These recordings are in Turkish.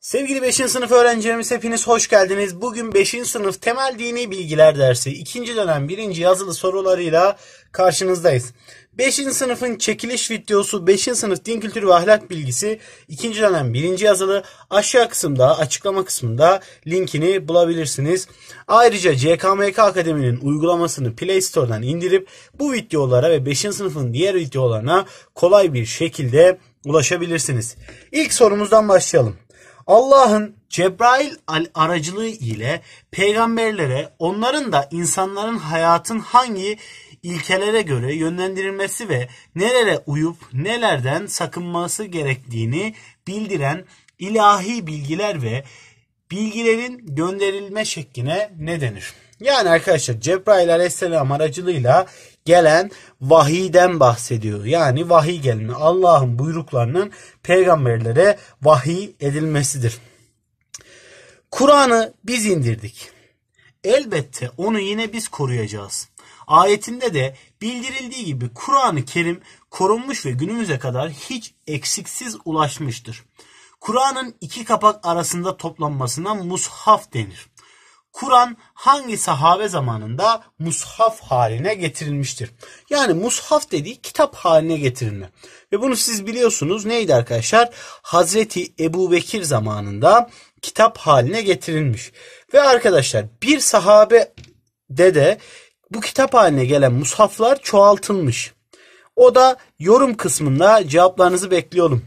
Sevgili 5. sınıf öğrencilerimiz hepiniz hoş geldiniz. Bugün 5. sınıf temel dini bilgiler dersi 2. dönem 1. yazılı sorularıyla karşınızdayız. 5. sınıfın çekiliş videosu 5. sınıf din kültürü ve ahlak bilgisi 2. dönem 1. yazılı aşağı kısımda açıklama kısmında linkini bulabilirsiniz. Ayrıca CKMK Akademi'nin uygulamasını Play Store'dan indirip bu videolara ve 5. sınıfın diğer videolarına kolay bir şekilde ulaşabilirsiniz. İlk sorumuzdan başlayalım. Allah'ın Cebrail aracılığı ile peygamberlere onların da insanların hayatın hangi ilkelere göre yönlendirilmesi ve nerelere uyup nelerden sakınması gerektiğini bildiren ilahi bilgiler ve bilgilerin gönderilme şekline ne denir? Yani arkadaşlar Cebrail aleyhisselam aracılığıyla gelen vahiyden bahsediyor. Yani vahiy gelme Allah'ın buyruklarının peygamberlere vahiy edilmesidir. Kur'an'ı biz indirdik. Elbette onu yine biz koruyacağız. Ayetinde de bildirildiği gibi Kur'an-ı Kerim korunmuş ve günümüze kadar hiç eksiksiz ulaşmıştır. Kur'an'ın iki kapak arasında toplanmasına mushaf denir. Kur'an hangi sahabe zamanında mushaf haline getirilmiştir? Yani mushaf dediği kitap haline getirilme. Ve bunu siz biliyorsunuz neydi arkadaşlar? Hazreti Ebu Bekir zamanında kitap haline getirilmiş. Ve arkadaşlar bir sahabe de de bu kitap haline gelen mushaflar çoğaltılmış. O da yorum kısmında cevaplarınızı bekliyorum.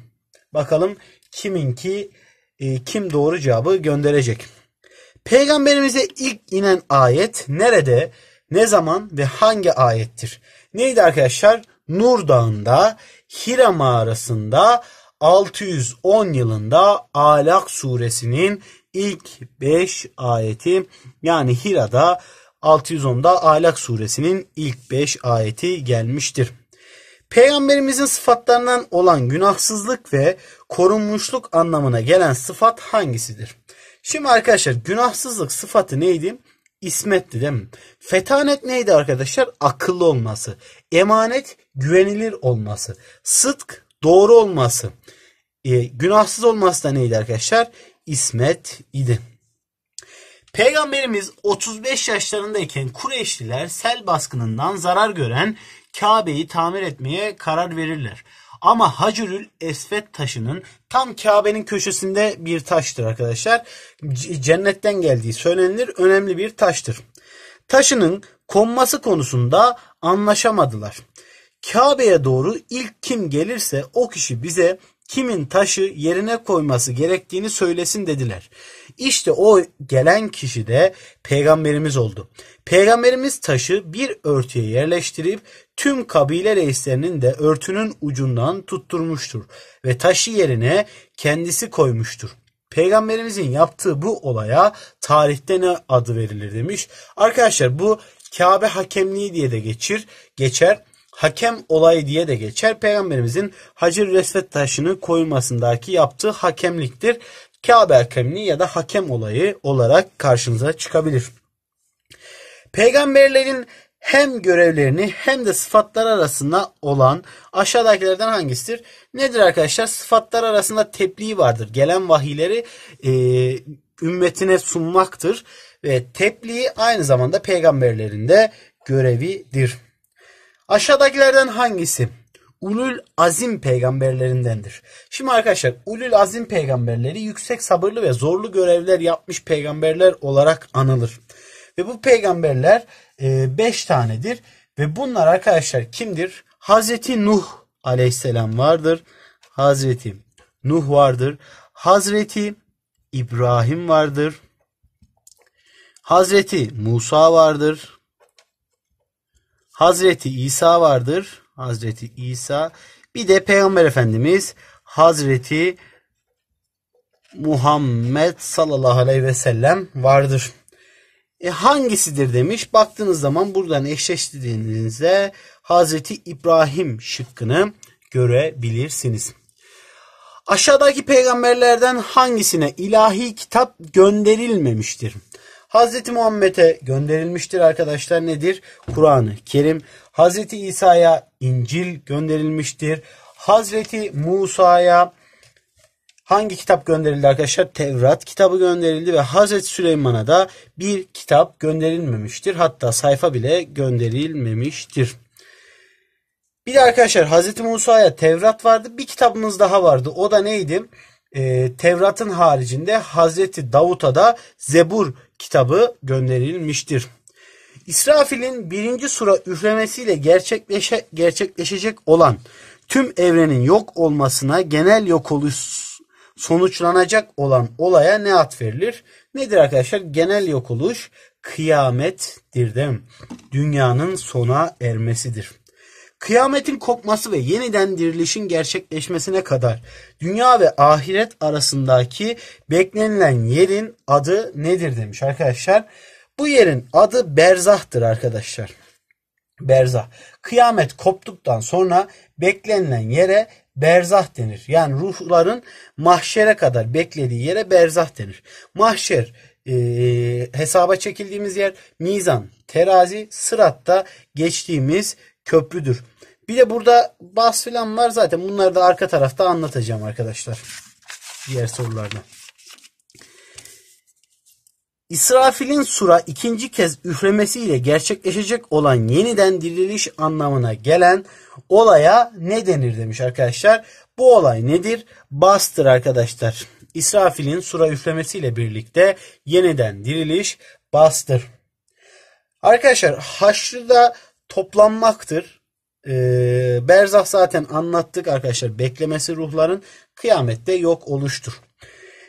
Bakalım kiminki e, kim doğru cevabı gönderecek. Peygamberimize ilk inen ayet nerede, ne zaman ve hangi ayettir? Neydi arkadaşlar? Nur Dağı'nda, Hira mağarasında 610 yılında Alak suresinin ilk 5 ayeti yani Hira'da 610'da Alak suresinin ilk 5 ayeti gelmiştir. Peygamberimizin sıfatlarından olan günahsızlık ve korunmuşluk anlamına gelen sıfat hangisidir? Şimdi arkadaşlar günahsızlık sıfatı neydi? İsmetti değil mi? Fetanet neydi arkadaşlar? Akıllı olması. Emanet güvenilir olması. Sıdk doğru olması. E, günahsız olması da neydi arkadaşlar? İsmet idi. Peygamberimiz 35 yaşlarındayken Kureyşliler sel baskınından zarar gören Kabe'yi tamir etmeye karar verirler. Ama Hacırül Esvet taşının tam Kabe'nin köşesinde bir taştır arkadaşlar. Cennetten geldiği söylenir. Önemli bir taştır. Taşının konması konusunda anlaşamadılar. Kabe'ye doğru ilk kim gelirse o kişi bize kimin taşı yerine koyması gerektiğini söylesin dediler. İşte o gelen kişi de peygamberimiz oldu. Peygamberimiz taşı bir örtüye yerleştirip tüm kabile reislerinin de örtünün ucundan tutturmuştur ve taşı yerine kendisi koymuştur. Peygamberimizin yaptığı bu olaya tarihte ne adı verilir demiş. Arkadaşlar bu Kabe hakemliği diye de geçir, geçer hakem olayı diye de geçer. Peygamberimizin Hacer Resvet taşını koymasındaki yaptığı hakemliktir. Kabe hakemliği ya da hakem olayı olarak karşınıza çıkabilir. Peygamberlerin hem görevlerini hem de sıfatlar arasında olan aşağıdakilerden hangisidir? Nedir arkadaşlar? Sıfatlar arasında tepliği vardır. Gelen vahiyleri e, ümmetine sunmaktır. Ve tepliği aynı zamanda peygamberlerin de görevidir. Aşağıdakilerden hangisi ulul azim peygamberlerindendir? Şimdi arkadaşlar ulul azim peygamberleri yüksek sabırlı ve zorlu görevler yapmış peygamberler olarak anılır. Ve bu peygamberler 5 e, tanedir. Ve bunlar arkadaşlar kimdir? Hazreti Nuh aleyhisselam vardır. Hazreti Nuh vardır. Hazreti İbrahim vardır. Hazreti Musa vardır. Hazreti İsa vardır. Hazreti İsa. Bir de Peygamber Efendimiz Hazreti Muhammed sallallahu aleyhi ve sellem vardır. E hangisidir demiş. Baktığınız zaman buradan eşleştirdiğinizde Hazreti İbrahim şıkkını görebilirsiniz. Aşağıdaki peygamberlerden hangisine ilahi kitap gönderilmemiştir? Hz. Muhammed'e gönderilmiştir arkadaşlar nedir? Kur'an-ı Kerim. Hz. İsa'ya İncil gönderilmiştir. Hazreti Musa'ya hangi kitap gönderildi arkadaşlar? Tevrat kitabı gönderildi ve Hazreti Süleyman'a da bir kitap gönderilmemiştir. Hatta sayfa bile gönderilmemiştir. Bir de arkadaşlar Hazreti Musa'ya Tevrat vardı. Bir kitabımız daha vardı. O da neydi? Ee, Tevrat'ın haricinde Hazreti Davut'a da Zebur kitabı gönderilmiştir. İsrafil'in birinci sura üflemesiyle gerçekleşe, gerçekleşecek olan tüm evrenin yok olmasına genel yok oluş sonuçlanacak olan olaya ne ad verilir? Nedir arkadaşlar? Genel yok oluş kıyamettir değil mi? Dünyanın sona ermesidir. Kıyametin kopması ve yeniden dirilişin gerçekleşmesine kadar dünya ve ahiret arasındaki beklenilen yerin adı nedir demiş arkadaşlar. Bu yerin adı berzahtır arkadaşlar. Berzah. Kıyamet koptuktan sonra beklenilen yere berzah denir. Yani ruhların mahşere kadar beklediği yere berzah denir. Mahşer e, hesaba çekildiğimiz yer mizan, terazi, sıratta geçtiğimiz köprüdür. Bir de burada bas filan var zaten. Bunları da arka tarafta anlatacağım arkadaşlar. Diğer sorularda. İsrafil'in sura ikinci kez üflemesiyle gerçekleşecek olan yeniden diriliş anlamına gelen olaya ne denir demiş arkadaşlar. Bu olay nedir? Bastır arkadaşlar. İsrafil'in sura üflemesiyle birlikte yeniden diriliş bastır. Arkadaşlar haşrı toplanmaktır. Ee, berzah zaten anlattık arkadaşlar. Beklemesi ruhların kıyamette yok oluştur.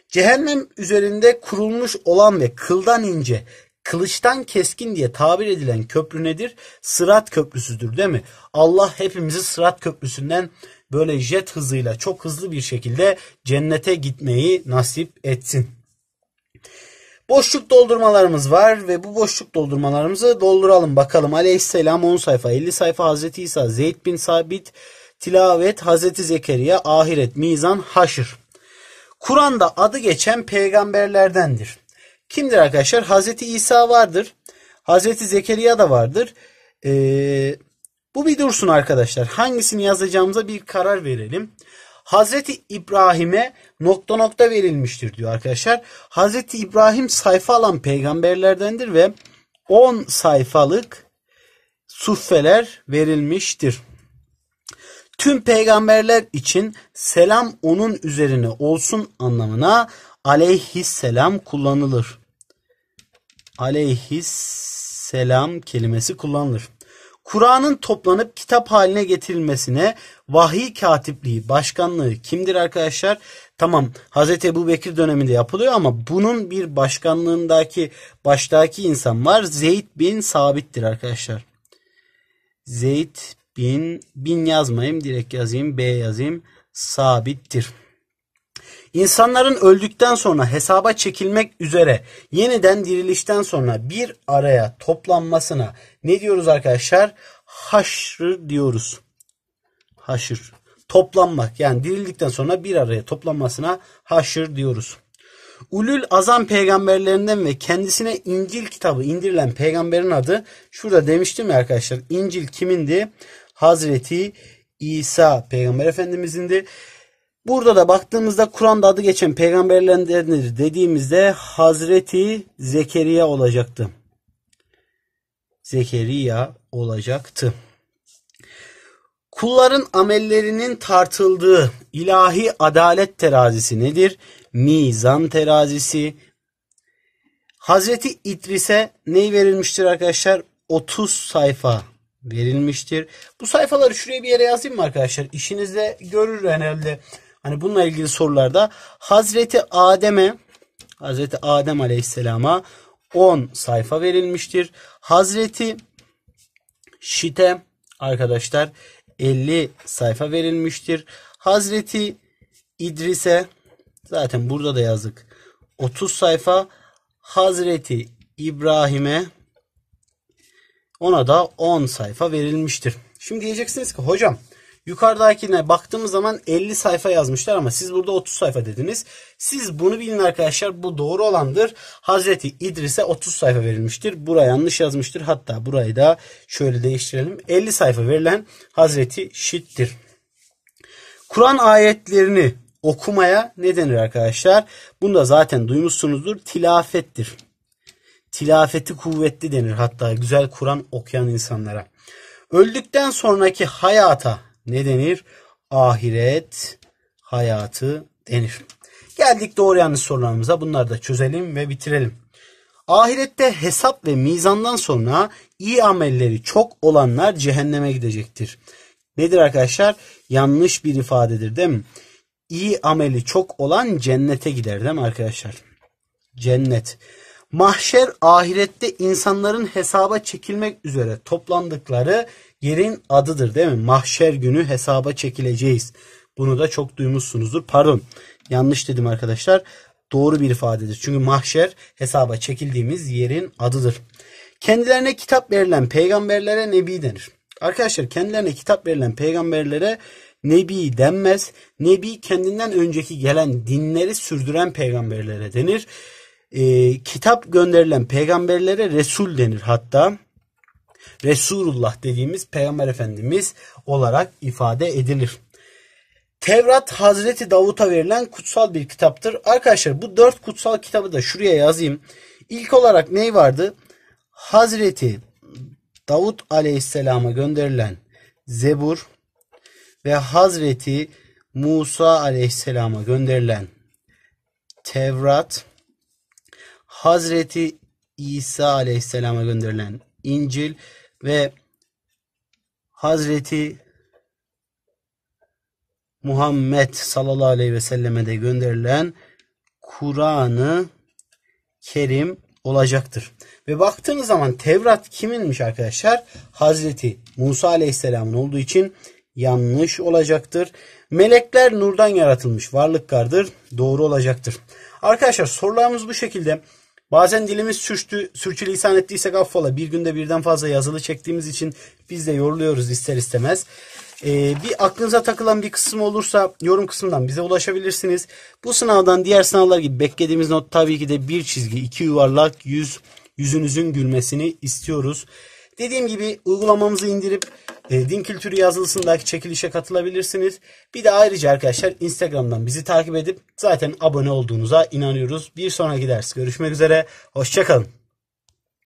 Cehennem üzerinde kurulmuş olan ve kıldan ince, kılıçtan keskin diye tabir edilen köprü nedir? Sırat köprüsüdür değil mi? Allah hepimizi sırat köprüsünden böyle jet hızıyla çok hızlı bir şekilde cennete gitmeyi nasip etsin. Boşluk doldurmalarımız var ve bu boşluk doldurmalarımızı dolduralım bakalım. Aleyhisselam 10 sayfa, 50 sayfa Hazreti İsa, Zeyd bin Sabit, Tilavet, Hazreti Zekeriya, Ahiret, Mizan, Haşr. Kur'an'da adı geçen peygamberlerdendir. Kimdir arkadaşlar? Hazreti İsa vardır. Hazreti Zekeriya da vardır. Ee, bu bir dursun arkadaşlar. Hangisini yazacağımıza bir karar verelim. Hazreti İbrahim'e nokta nokta verilmiştir diyor arkadaşlar. Hazreti İbrahim sayfa alan peygamberlerdendir ve 10 sayfalık suffeler verilmiştir. Tüm peygamberler için selam onun üzerine olsun anlamına aleyhisselam kullanılır. Aleyhisselam kelimesi kullanılır. Kur'an'ın toplanıp kitap haline getirilmesine vahiy katipliği, başkanlığı kimdir arkadaşlar? Tamam Hz. Ebu Bekir döneminde yapılıyor ama bunun bir başkanlığındaki baştaki insan var. Zeyd bin Sabit'tir arkadaşlar. Zeyd bin, bin yazmayayım direkt yazayım B yazayım. Sabittir. İnsanların öldükten sonra hesaba çekilmek üzere yeniden dirilişten sonra bir araya toplanmasına ne diyoruz arkadaşlar? Haşr diyoruz. Haşr. Toplanmak yani dirildikten sonra bir araya toplanmasına haşr diyoruz. Ulul Azam peygamberlerinden ve kendisine İncil kitabı indirilen peygamberin adı şurada demiştim ya arkadaşlar İncil kimindi? Hazreti İsa peygamber efendimizindi. Burada da baktığımızda Kur'an'da adı geçen peygamberlerindendir dediğimizde Hazreti Zekeriya olacaktı. Zekeriya olacaktı. Kulların amellerinin tartıldığı ilahi adalet terazisi nedir? Mizan terazisi. Hazreti İdris'e ne verilmiştir arkadaşlar? 30 sayfa verilmiştir. Bu sayfaları şuraya bir yere yazayım mı arkadaşlar? İşinizde görür herhalde. Hani bununla ilgili sorularda Hazreti Adem'e Hazreti Adem Aleyhisselam'a 10 sayfa verilmiştir. Hazreti Şite arkadaşlar 50 sayfa verilmiştir. Hazreti İdris'e zaten burada da yazık 30 sayfa. Hazreti İbrahim'e ona da 10 sayfa verilmiştir. Şimdi diyeceksiniz ki hocam Yukarıdakine baktığımız zaman 50 sayfa yazmışlar ama siz burada 30 sayfa dediniz. Siz bunu bilin arkadaşlar bu doğru olandır. Hazreti İdris'e 30 sayfa verilmiştir. Buraya yanlış yazmıştır. Hatta burayı da şöyle değiştirelim. 50 sayfa verilen Hazreti Şit'tir. Kur'an ayetlerini okumaya ne denir arkadaşlar? Bunu da zaten duymuşsunuzdur. Tilafettir. Tilafeti kuvvetli denir hatta güzel Kur'an okuyan insanlara. Öldükten sonraki hayata ne denir? Ahiret hayatı denir. Geldik doğru yanlış sorularımıza. Bunları da çözelim ve bitirelim. Ahirette hesap ve mizandan sonra iyi amelleri çok olanlar cehenneme gidecektir. Nedir arkadaşlar? Yanlış bir ifadedir değil mi? İyi ameli çok olan cennete gider değil mi arkadaşlar? Cennet mahşer ahirette insanların hesaba çekilmek üzere toplandıkları yerin adıdır değil mi? Mahşer günü hesaba çekileceğiz. Bunu da çok duymuşsunuzdur. Pardon yanlış dedim arkadaşlar. Doğru bir ifadedir. Çünkü mahşer hesaba çekildiğimiz yerin adıdır. Kendilerine kitap verilen peygamberlere nebi denir. Arkadaşlar kendilerine kitap verilen peygamberlere nebi denmez. Nebi kendinden önceki gelen dinleri sürdüren peygamberlere denir e, kitap gönderilen peygamberlere Resul denir hatta. Resulullah dediğimiz Peygamber Efendimiz olarak ifade edilir. Tevrat Hazreti Davut'a verilen kutsal bir kitaptır. Arkadaşlar bu dört kutsal kitabı da şuraya yazayım. İlk olarak ne vardı? Hazreti Davut Aleyhisselam'a gönderilen Zebur ve Hazreti Musa Aleyhisselam'a gönderilen Tevrat Hazreti İsa Aleyhisselam'a gönderilen İncil ve Hazreti Muhammed sallallahu aleyhi ve selleme de gönderilen Kur'anı Kerim olacaktır. Ve baktığınız zaman Tevrat kiminmiş arkadaşlar? Hazreti Musa aleyhisselamın olduğu için yanlış olacaktır. Melekler nurdan yaratılmış varlıklardır. Doğru olacaktır. Arkadaşlar sorularımız bu şekilde. Bazen dilimiz sürçtü, sürçülisan ettiysek affola. Bir günde birden fazla yazılı çektiğimiz için biz de yoruluyoruz ister istemez. Ee, bir aklınıza takılan bir kısım olursa yorum kısmından bize ulaşabilirsiniz. Bu sınavdan diğer sınavlar gibi beklediğimiz not tabii ki de bir çizgi, iki yuvarlak, yüz, yüzünüzün gülmesini istiyoruz. Dediğim gibi uygulamamızı indirip e, Din Kültürü yazılısındaki çekilişe katılabilirsiniz. Bir de ayrıca arkadaşlar Instagram'dan bizi takip edip zaten abone olduğunuza inanıyoruz. Bir sonraki ders görüşmek üzere. Hoşçakalın.